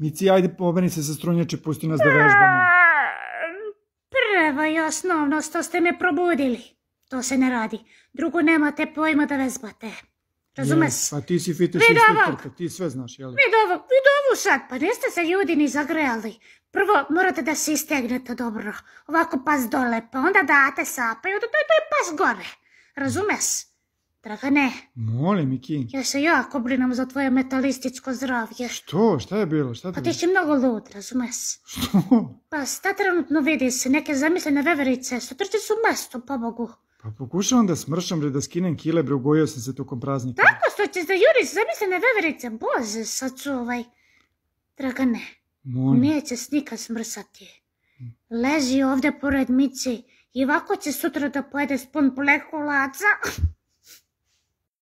Mici, ajde pomeni se sa strunjače, pusti nas da vežbamo. Ah, Prvo i osnovno što ste me probudili. To se ne radi. Drugo, nemate pojma da vezbate. Razumeš? a ti si fitness instruktorka, ti sve znaš, jel? Vid ovo, vid ovo sad, pa niste se ljudi ni zagrejali. Prvo morate da se istegnete dobro, ovako pas dole, pa onda date sapaju to je pas gore. Razumeš? Dragane. Molim, Miki. Ja se jako brinem za tvoje metalističko zdravlje. Što? Šta je bilo? Šta te... Pa ti si mnogo lud, razume Pa sad trenutno vidi se neke zamislene veverice, što su mesto, pobogu. Pa pokušavam da smršam, bre, da skinem kile, bre, sam se tokom praznika. Tako što ćeš da juriš zamislene veverice, bože, sačuvaj. Dragane, Molim. neće nikad smrsati. Leži ovdje pored Mici i ovako će sutra da pojede spon poleholaca.